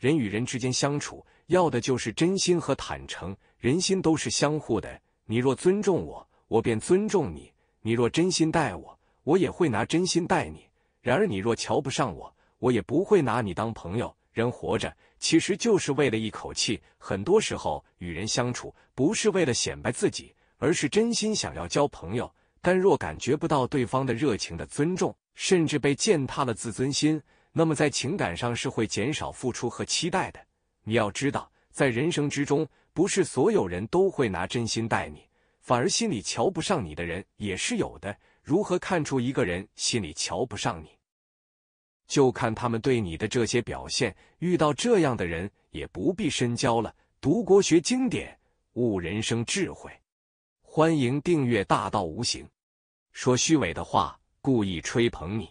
人与人之间相处，要的就是真心和坦诚。人心都是相互的，你若尊重我，我便尊重你；你若真心待我，我也会拿真心待你。然而，你若瞧不上我，我也不会拿你当朋友。人活着其实就是为了一口气，很多时候与人相处不是为了显摆自己，而是真心想要交朋友。但若感觉不到对方的热情的尊重，甚至被践踏了自尊心。那么在情感上是会减少付出和期待的。你要知道，在人生之中，不是所有人都会拿真心待你，反而心里瞧不上你的人也是有的。如何看出一个人心里瞧不上你？就看他们对你的这些表现。遇到这样的人，也不必深交了。读国学经典，悟人生智慧。欢迎订阅《大道无形》，说虚伪的话，故意吹捧你。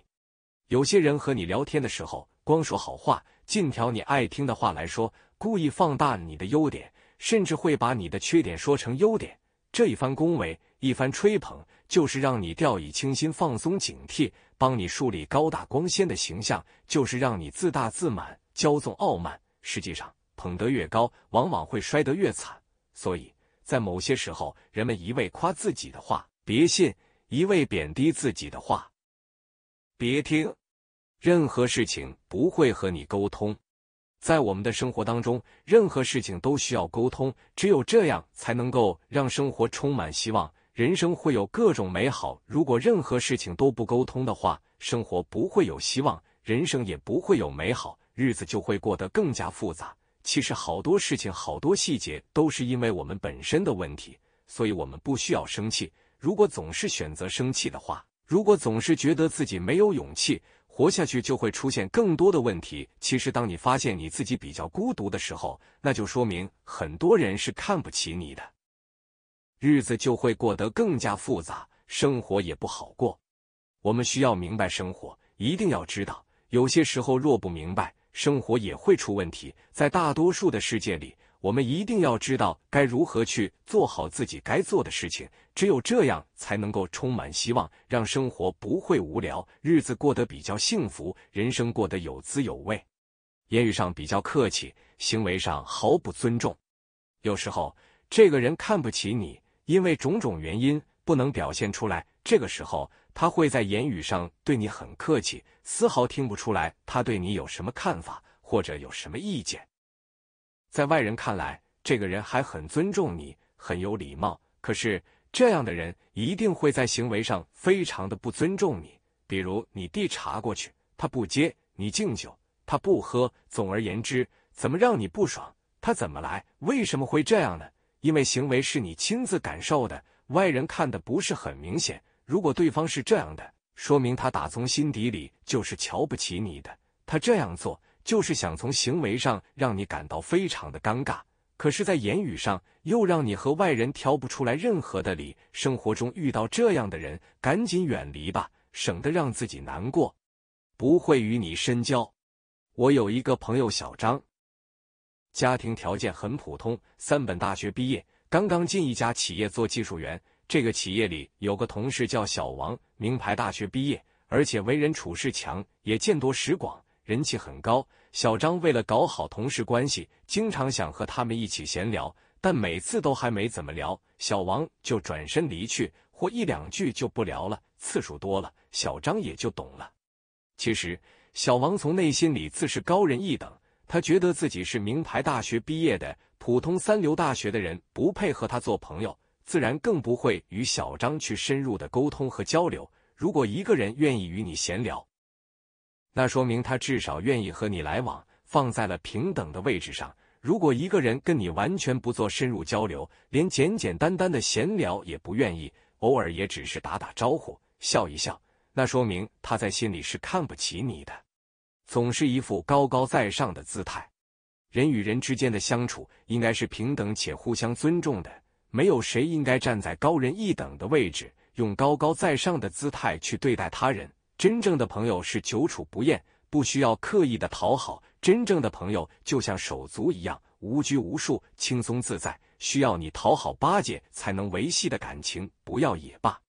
有些人和你聊天的时候，光说好话，尽挑你爱听的话来说，故意放大你的优点，甚至会把你的缺点说成优点。这一番恭维，一番吹捧，就是让你掉以轻心，放松警惕，帮你树立高大光鲜的形象，就是让你自大自满，骄纵傲慢。实际上，捧得越高，往往会摔得越惨。所以在某些时候，人们一味夸自己的话别信，一味贬低自己的话别听。任何事情不会和你沟通，在我们的生活当中，任何事情都需要沟通，只有这样才能够让生活充满希望，人生会有各种美好。如果任何事情都不沟通的话，生活不会有希望，人生也不会有美好，日子就会过得更加复杂。其实，好多事情、好多细节都是因为我们本身的问题，所以我们不需要生气。如果总是选择生气的话，如果总是觉得自己没有勇气。活下去就会出现更多的问题。其实，当你发现你自己比较孤独的时候，那就说明很多人是看不起你的，日子就会过得更加复杂，生活也不好过。我们需要明白生活，一定要知道，有些时候若不明白，生活也会出问题。在大多数的世界里。我们一定要知道该如何去做好自己该做的事情，只有这样才能够充满希望，让生活不会无聊，日子过得比较幸福，人生过得有滋有味。言语上比较客气，行为上毫不尊重。有时候这个人看不起你，因为种种原因不能表现出来，这个时候他会在言语上对你很客气，丝毫听不出来他对你有什么看法或者有什么意见。在外人看来，这个人还很尊重你，很有礼貌。可是这样的人一定会在行为上非常的不尊重你，比如你递茶过去，他不接；你敬酒，他不喝。总而言之，怎么让你不爽，他怎么来？为什么会这样呢？因为行为是你亲自感受的，外人看的不是很明显。如果对方是这样的，说明他打从心底里就是瞧不起你的，他这样做。就是想从行为上让你感到非常的尴尬，可是，在言语上又让你和外人挑不出来任何的理。生活中遇到这样的人，赶紧远离吧，省得让自己难过，不会与你深交。我有一个朋友小张，家庭条件很普通，三本大学毕业，刚刚进一家企业做技术员。这个企业里有个同事叫小王，名牌大学毕业，而且为人处事强，也见多识广，人气很高。小张为了搞好同事关系，经常想和他们一起闲聊，但每次都还没怎么聊，小王就转身离去，或一两句就不聊了。次数多了，小张也就懂了。其实，小王从内心里自是高人一等，他觉得自己是名牌大学毕业的，普通三流大学的人不配和他做朋友，自然更不会与小张去深入的沟通和交流。如果一个人愿意与你闲聊，那说明他至少愿意和你来往，放在了平等的位置上。如果一个人跟你完全不做深入交流，连简简单单的闲聊也不愿意，偶尔也只是打打招呼、笑一笑，那说明他在心里是看不起你的，总是一副高高在上的姿态。人与人之间的相处应该是平等且互相尊重的，没有谁应该站在高人一等的位置，用高高在上的姿态去对待他人。真正的朋友是久处不厌，不需要刻意的讨好。真正的朋友就像手足一样，无拘无束，轻松自在。需要你讨好巴结才能维系的感情，不要也罢。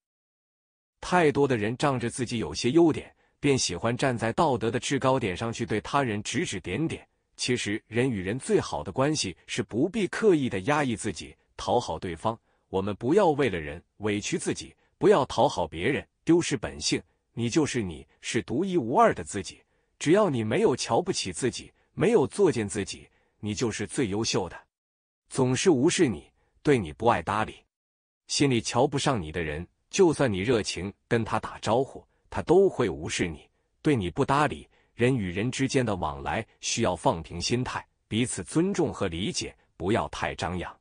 太多的人仗着自己有些优点，便喜欢站在道德的制高点上去对他人指指点点。其实，人与人最好的关系是不必刻意的压抑自己，讨好对方。我们不要为了人委屈自己，不要讨好别人，丢失本性。你就是你是独一无二的自己，只要你没有瞧不起自己，没有作践自己，你就是最优秀的。总是无视你，对你不爱搭理，心里瞧不上你的人，就算你热情跟他打招呼，他都会无视你，对你不搭理。人与人之间的往来需要放平心态，彼此尊重和理解，不要太张扬，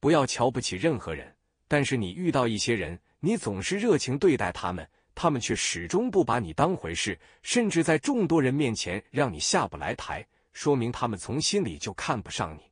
不要瞧不起任何人。但是你遇到一些人，你总是热情对待他们。他们却始终不把你当回事，甚至在众多人面前让你下不来台，说明他们从心里就看不上你。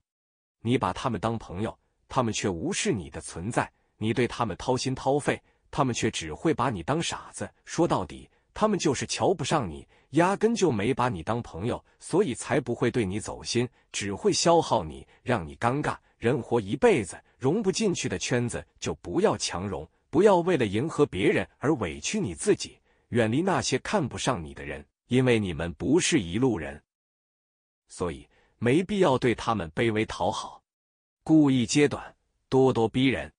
你把他们当朋友，他们却无视你的存在；你对他们掏心掏肺，他们却只会把你当傻子。说到底，他们就是瞧不上你，压根就没把你当朋友，所以才不会对你走心，只会消耗你，让你尴尬。人活一辈子，融不进去的圈子就不要强融。不要为了迎合别人而委屈你自己，远离那些看不上你的人，因为你们不是一路人，所以没必要对他们卑微讨好，故意揭短，咄咄逼人。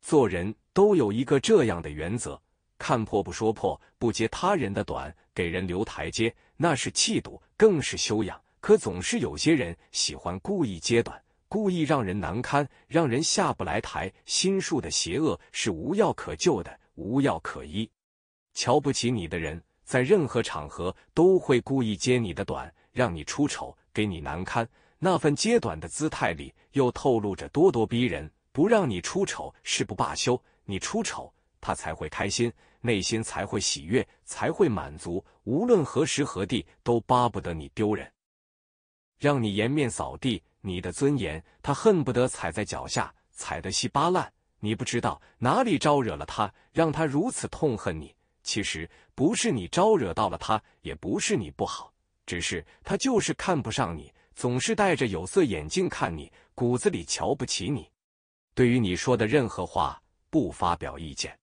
做人都有一个这样的原则：看破不说破，不揭他人的短，给人留台阶，那是气度，更是修养。可总是有些人喜欢故意揭短。故意让人难堪，让人下不来台，心术的邪恶是无药可救的，无药可医。瞧不起你的人，在任何场合都会故意揭你的短，让你出丑，给你难堪。那份揭短的姿态里，又透露着咄咄逼人，不让你出丑誓不罢休。你出丑，他才会开心，内心才会喜悦，才会满足。无论何时何地，都巴不得你丢人，让你颜面扫地。你的尊严，他恨不得踩在脚下，踩得稀巴烂。你不知道哪里招惹了他，让他如此痛恨你。其实不是你招惹到了他，也不是你不好，只是他就是看不上你，总是戴着有色眼镜看你，骨子里瞧不起你。对于你说的任何话，不发表意见。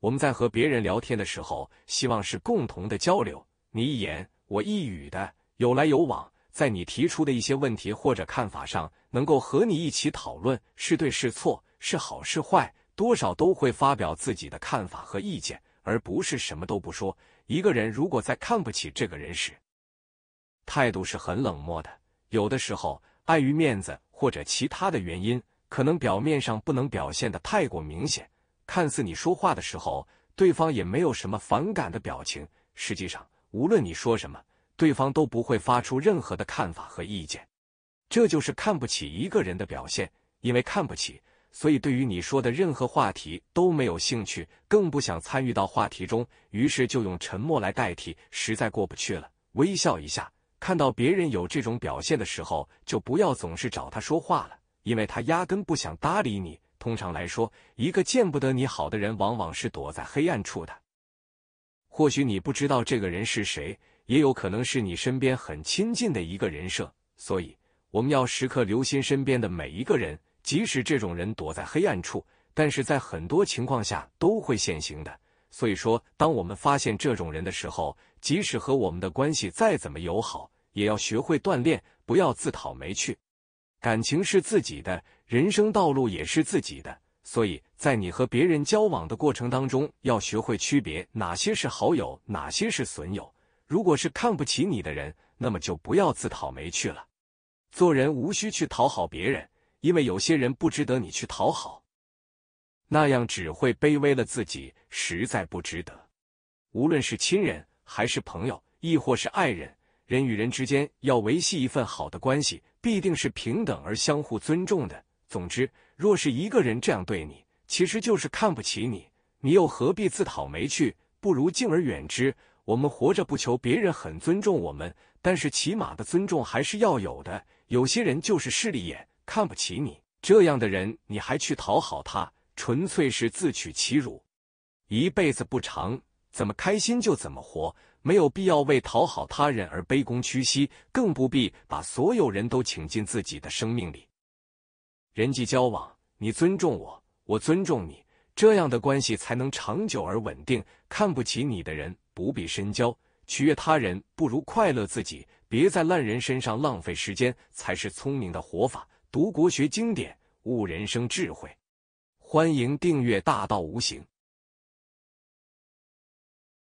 我们在和别人聊天的时候，希望是共同的交流，你一言我一语的，有来有往。在你提出的一些问题或者看法上，能够和你一起讨论是对是错、是好是坏，多少都会发表自己的看法和意见，而不是什么都不说。一个人如果在看不起这个人时，态度是很冷漠的。有的时候碍于面子或者其他的原因，可能表面上不能表现的太过明显，看似你说话的时候，对方也没有什么反感的表情，实际上无论你说什么。对方都不会发出任何的看法和意见，这就是看不起一个人的表现。因为看不起，所以对于你说的任何话题都没有兴趣，更不想参与到话题中，于是就用沉默来代替。实在过不去了，微笑一下。看到别人有这种表现的时候，就不要总是找他说话了，因为他压根不想搭理你。通常来说，一个见不得你好的人，往往是躲在黑暗处的。或许你不知道这个人是谁。也有可能是你身边很亲近的一个人设，所以我们要时刻留心身边的每一个人，即使这种人躲在黑暗处，但是在很多情况下都会现形的。所以说，当我们发现这种人的时候，即使和我们的关系再怎么友好，也要学会锻炼，不要自讨没趣。感情是自己的，人生道路也是自己的，所以在你和别人交往的过程当中，要学会区别哪些是好友，哪些是损友。如果是看不起你的人，那么就不要自讨没趣了。做人无需去讨好别人，因为有些人不值得你去讨好，那样只会卑微了自己，实在不值得。无论是亲人还是朋友，亦或是爱人，人与人之间要维系一份好的关系，必定是平等而相互尊重的。总之，若是一个人这样对你，其实就是看不起你，你又何必自讨没趣？不如敬而远之。我们活着不求别人很尊重我们，但是起码的尊重还是要有的。有些人就是势利眼，看不起你这样的人，你还去讨好他，纯粹是自取其辱。一辈子不长，怎么开心就怎么活，没有必要为讨好他人而卑躬屈膝，更不必把所有人都请进自己的生命里。人际交往，你尊重我，我尊重你，这样的关系才能长久而稳定。看不起你的人。不必深交，取悦他人不如快乐自己。别在烂人身上浪费时间，才是聪明的活法。读国学经典，悟人生智慧。欢迎订阅《大道无形》。